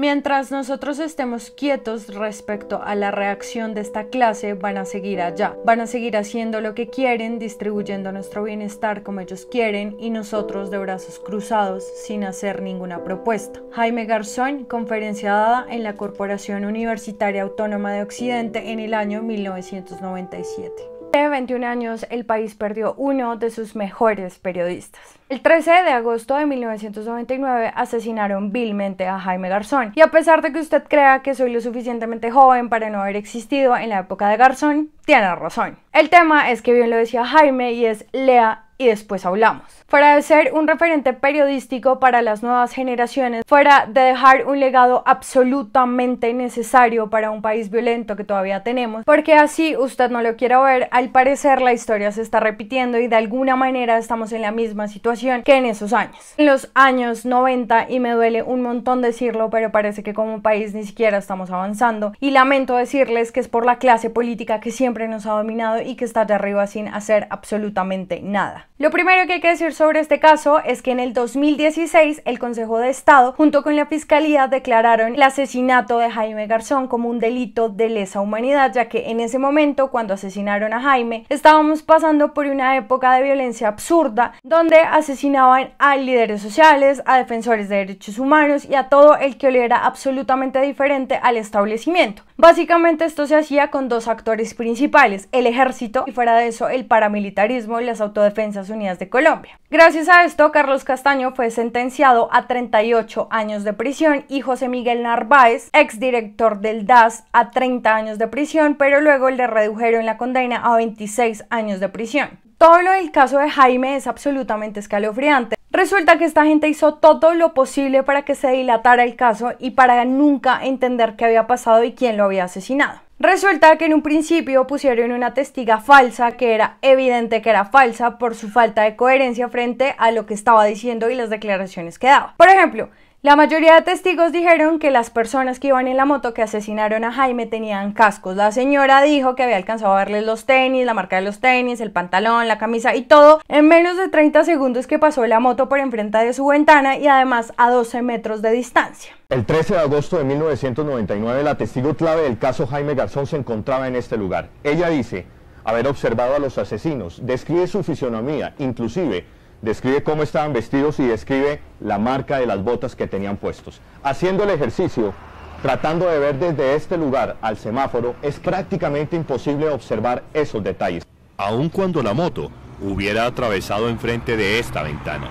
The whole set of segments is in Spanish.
Mientras nosotros estemos quietos respecto a la reacción de esta clase, van a seguir allá, van a seguir haciendo lo que quieren, distribuyendo nuestro bienestar como ellos quieren y nosotros de brazos cruzados sin hacer ninguna propuesta. Jaime Garzón, conferencia dada en la Corporación Universitaria Autónoma de Occidente en el año 1997. De 21 años, el país perdió uno de sus mejores periodistas. El 13 de agosto de 1999 asesinaron vilmente a Jaime Garzón. Y a pesar de que usted crea que soy lo suficientemente joven para no haber existido en la época de Garzón, tiene razón. El tema es que bien lo decía Jaime y es lea y después hablamos. Fuera de ser un referente periodístico para las nuevas generaciones, fuera de dejar un legado absolutamente necesario para un país violento que todavía tenemos, porque así usted no lo quiera ver, al parecer la historia se está repitiendo y de alguna manera estamos en la misma situación que en esos años. En los años 90, y me duele un montón decirlo, pero parece que como país ni siquiera estamos avanzando, y lamento decirles que es por la clase política que siempre nos ha dominado y que está de arriba sin hacer absolutamente nada. Lo primero que hay que decir sobre este caso es que en el 2016 el Consejo de Estado junto con la Fiscalía declararon el asesinato de Jaime Garzón como un delito de lesa humanidad, ya que en ese momento cuando asesinaron a Jaime estábamos pasando por una época de violencia absurda donde asesinaban a líderes sociales, a defensores de derechos humanos y a todo el que oliera absolutamente diferente al establecimiento. Básicamente esto se hacía con dos actores principales, el ejército y fuera de eso el paramilitarismo y las Autodefensas Unidas de Colombia. Gracias a esto, Carlos Castaño fue sentenciado a 38 años de prisión y José Miguel Narváez, exdirector del DAS, a 30 años de prisión, pero luego le redujeron la condena a 26 años de prisión. Todo lo del caso de Jaime es absolutamente escalofriante. Resulta que esta gente hizo todo lo posible para que se dilatara el caso y para nunca entender qué había pasado y quién lo había asesinado. Resulta que en un principio pusieron una testiga falsa, que era evidente que era falsa por su falta de coherencia frente a lo que estaba diciendo y las declaraciones que daba. Por ejemplo, la mayoría de testigos dijeron que las personas que iban en la moto que asesinaron a Jaime tenían cascos. La señora dijo que había alcanzado a verles los tenis, la marca de los tenis, el pantalón, la camisa y todo en menos de 30 segundos que pasó la moto por enfrente de su ventana y además a 12 metros de distancia. El 13 de agosto de 1999 la testigo clave del caso Jaime Garzón se encontraba en este lugar. Ella dice haber observado a los asesinos, describe su fisionomía, inclusive describe cómo estaban vestidos y describe la marca de las botas que tenían puestos. Haciendo el ejercicio, tratando de ver desde este lugar al semáforo, es prácticamente imposible observar esos detalles. Aun cuando la moto hubiera atravesado enfrente de esta ventana.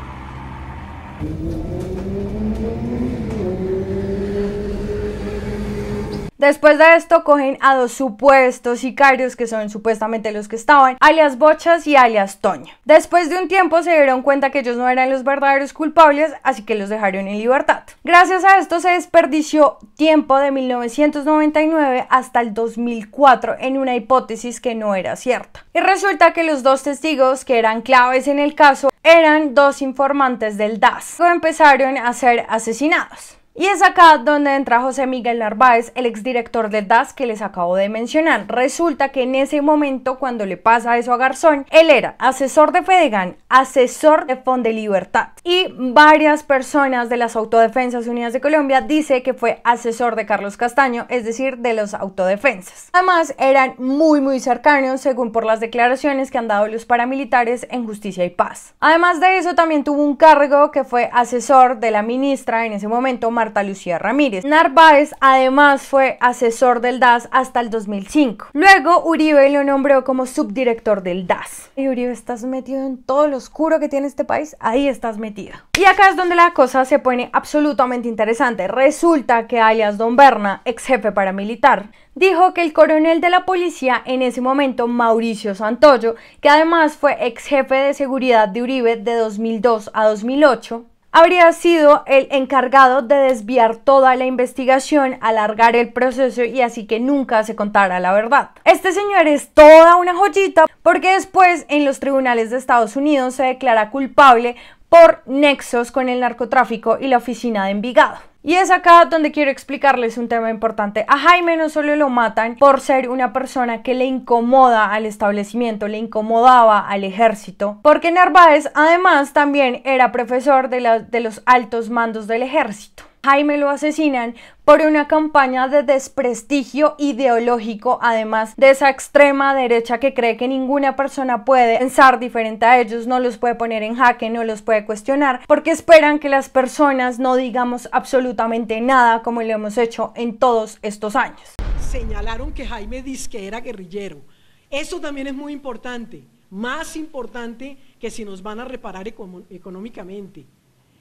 Después de esto cogen a dos supuestos sicarios que son supuestamente los que estaban, alias Bochas y alias Toño. Después de un tiempo se dieron cuenta que ellos no eran los verdaderos culpables, así que los dejaron en libertad. Gracias a esto se desperdició tiempo de 1999 hasta el 2004 en una hipótesis que no era cierta. Y resulta que los dos testigos que eran claves en el caso eran dos informantes del DAS. Empezaron a ser asesinados. Y es acá donde entra José Miguel Narváez, el exdirector de DAS que les acabo de mencionar. Resulta que en ese momento, cuando le pasa eso a Garzón, él era asesor de Fedegan, asesor de Fondo de Libertad y varias personas de las Autodefensas Unidas de Colombia dice que fue asesor de Carlos Castaño, es decir, de los autodefensas. Además, eran muy muy cercanos según por las declaraciones que han dado los paramilitares en Justicia y Paz. Además de eso, también tuvo un cargo que fue asesor de la ministra en ese momento, Mar Lucía Ramírez. Narváez además fue asesor del DAS hasta el 2005. Luego Uribe lo nombró como subdirector del DAS. Y Uribe, estás metido en todo lo oscuro que tiene este país, ahí estás metido. Y acá es donde la cosa se pone absolutamente interesante. Resulta que alias Don Berna, ex jefe paramilitar, dijo que el coronel de la policía en ese momento, Mauricio Santoyo, que además fue ex jefe de seguridad de Uribe de 2002 a 2008, habría sido el encargado de desviar toda la investigación, alargar el proceso y así que nunca se contara la verdad. Este señor es toda una joyita porque después en los tribunales de Estados Unidos se declara culpable por nexos con el narcotráfico y la oficina de Envigado. Y es acá donde quiero explicarles un tema importante. A Jaime no solo lo matan por ser una persona que le incomoda al establecimiento, le incomodaba al ejército, porque Narváez además también era profesor de, de los altos mandos del ejército. Jaime lo asesinan por una campaña de desprestigio ideológico, además de esa extrema derecha que cree que ninguna persona puede pensar diferente a ellos, no los puede poner en jaque, no los puede cuestionar, porque esperan que las personas no digamos absolutamente nada como lo hemos hecho en todos estos años. Señalaron que Jaime que era guerrillero. Eso también es muy importante, más importante que si nos van a reparar económicamente.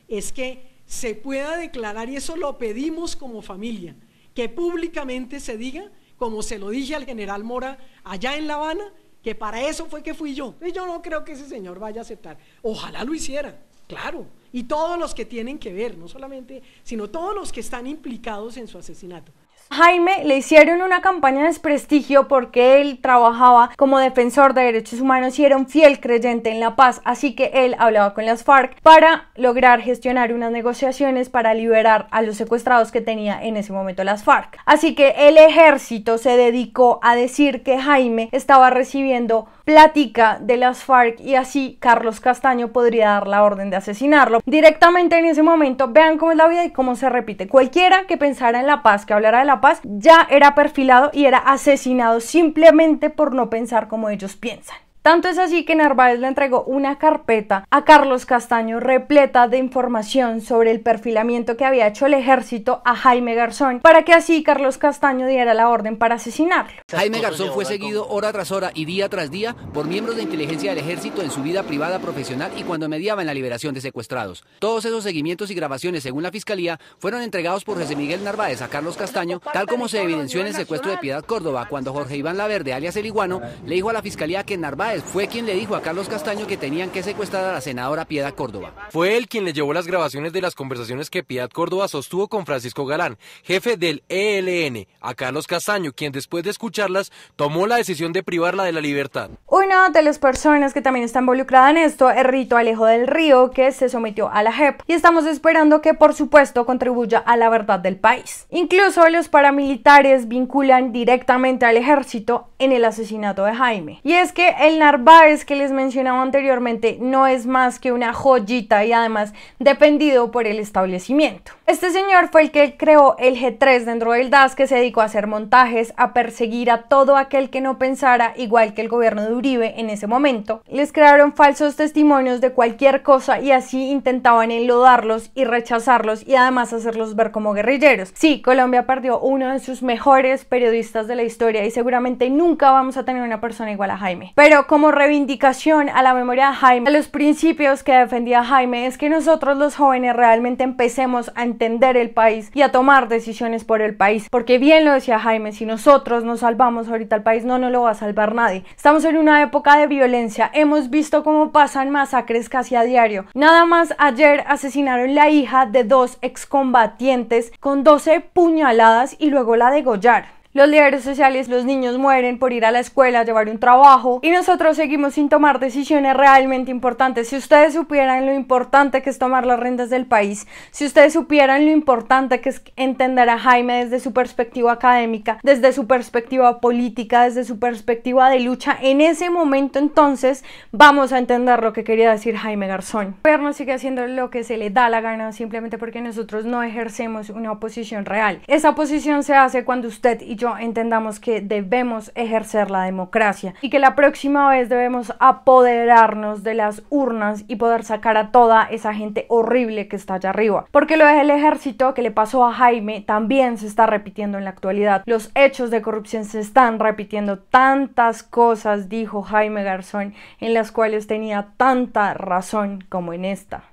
Es que se pueda declarar, y eso lo pedimos como familia, que públicamente se diga, como se lo dije al general Mora allá en La Habana, que para eso fue que fui yo. Y yo no creo que ese señor vaya a aceptar. Ojalá lo hiciera, claro. Y todos los que tienen que ver, no solamente, sino todos los que están implicados en su asesinato. Jaime le hicieron una campaña de desprestigio porque él trabajaba como defensor de derechos humanos y era un fiel creyente en la paz, así que él hablaba con las FARC para lograr gestionar unas negociaciones para liberar a los secuestrados que tenía en ese momento las FARC. Así que el ejército se dedicó a decir que Jaime estaba recibiendo plática de las FARC y así Carlos Castaño podría dar la orden de asesinarlo. Directamente en ese momento, vean cómo es la vida y cómo se repite. Cualquiera que pensara en la paz, que hablara de la paz, ya era perfilado y era asesinado simplemente por no pensar como ellos piensan. Tanto es así que Narváez le entregó una carpeta a Carlos Castaño repleta de información sobre el perfilamiento que había hecho el ejército a Jaime Garzón para que así Carlos Castaño diera la orden para asesinarlo. Jaime Garzón fue seguido hora tras hora y día tras día por miembros de inteligencia del ejército en su vida privada profesional y cuando mediaba en la liberación de secuestrados. Todos esos seguimientos y grabaciones, según la fiscalía, fueron entregados por José Miguel Narváez a Carlos Castaño, tal como se evidenció en el secuestro de Piedad Córdoba, cuando Jorge Iván Laverde, alias El Iguano, le dijo a la fiscalía que Narváez fue quien le dijo a Carlos Castaño que tenían que secuestrar a la senadora Piedad Córdoba. Fue él quien le llevó las grabaciones de las conversaciones que Piedad Córdoba sostuvo con Francisco Galán, jefe del ELN, a Carlos Castaño, quien después de escucharlas tomó la decisión de privarla de la libertad. Una de las personas que también está involucrada en esto es Rito Alejo del Río, que se sometió a la JEP y estamos esperando que por supuesto contribuya a la verdad del país. Incluso los paramilitares vinculan directamente al ejército en el asesinato de Jaime. Y es que el Narváez que les mencionaba anteriormente no es más que una joyita y además dependido por el establecimiento. Este señor fue el que creó el G3 dentro del DAS que se dedicó a hacer montajes, a perseguir a todo aquel que no pensara igual que el gobierno de Uribe en ese momento. Les crearon falsos testimonios de cualquier cosa y así intentaban enlodarlos y rechazarlos y además hacerlos ver como guerrilleros. Sí, Colombia perdió uno de sus mejores periodistas de la historia y seguramente nunca vamos a tener una persona igual a Jaime. Pero como reivindicación a la memoria de Jaime, a los principios que defendía Jaime, es que nosotros los jóvenes realmente empecemos a entender el país y a tomar decisiones por el país. Porque bien lo decía Jaime, si nosotros no salvamos ahorita el país, no nos lo va a salvar nadie. Estamos en una época de violencia, hemos visto cómo pasan masacres casi a diario. Nada más ayer asesinaron la hija de dos excombatientes con 12 puñaladas y luego la degollar. Los líderes sociales, los niños mueren por ir a la escuela, llevar un trabajo y nosotros seguimos sin tomar decisiones realmente importantes. Si ustedes supieran lo importante que es tomar las rentas del país, si ustedes supieran lo importante que es entender a Jaime desde su perspectiva académica, desde su perspectiva política, desde su perspectiva de lucha, en ese momento entonces vamos a entender lo que quería decir Jaime Garzón. El gobierno sigue haciendo lo que se le da la gana simplemente porque nosotros no ejercemos una oposición real. Esa oposición se hace cuando usted y yo entendamos que debemos ejercer la democracia y que la próxima vez debemos apoderarnos de las urnas y poder sacar a toda esa gente horrible que está allá arriba. Porque lo del ejército que le pasó a Jaime también se está repitiendo en la actualidad. Los hechos de corrupción se están repitiendo. Tantas cosas dijo Jaime Garzón en las cuales tenía tanta razón como en esta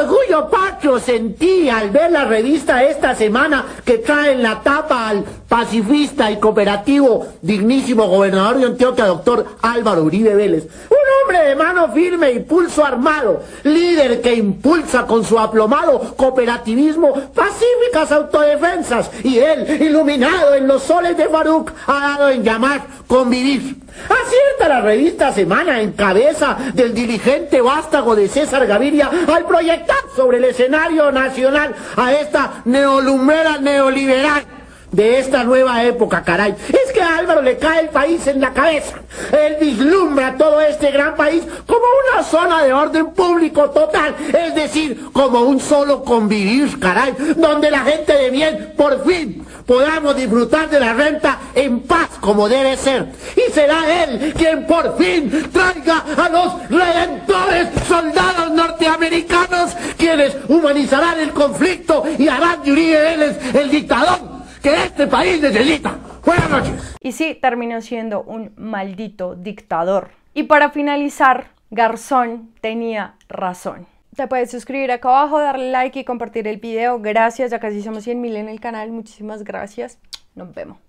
orgullo patrio sentí al ver la revista esta semana que trae en la tapa al pacifista y cooperativo dignísimo gobernador de Antioquia, doctor Álvaro Uribe Vélez. Un hombre de mano firme y pulso armado, líder que impulsa con su aplomado cooperativismo pacíficas autodefensas y él, iluminado en los soles de Baruch, ha dado en llamar convivir. Así la revista Semana en cabeza del dirigente vástago de César Gaviria al proyectar sobre el escenario nacional a esta neolumbrera neoliberal de esta nueva época, caray. Es que a Álvaro le cae el país en la cabeza. Él vislumbra todo este gran país como una zona de orden público total, es decir, como un solo convivir, caray, donde la gente de bien por fin podamos disfrutar de la renta en paz como debe ser. Y será él quien por fin traiga a los redentores soldados norteamericanos quienes humanizarán el conflicto y harán de Uribe Vélez el dictador este país necesita. Buenas noches. Y sí, terminó siendo un maldito dictador. Y para finalizar, Garzón tenía razón. Te puedes suscribir acá abajo, darle like y compartir el video. Gracias, ya casi somos mil en el canal. Muchísimas gracias. Nos vemos.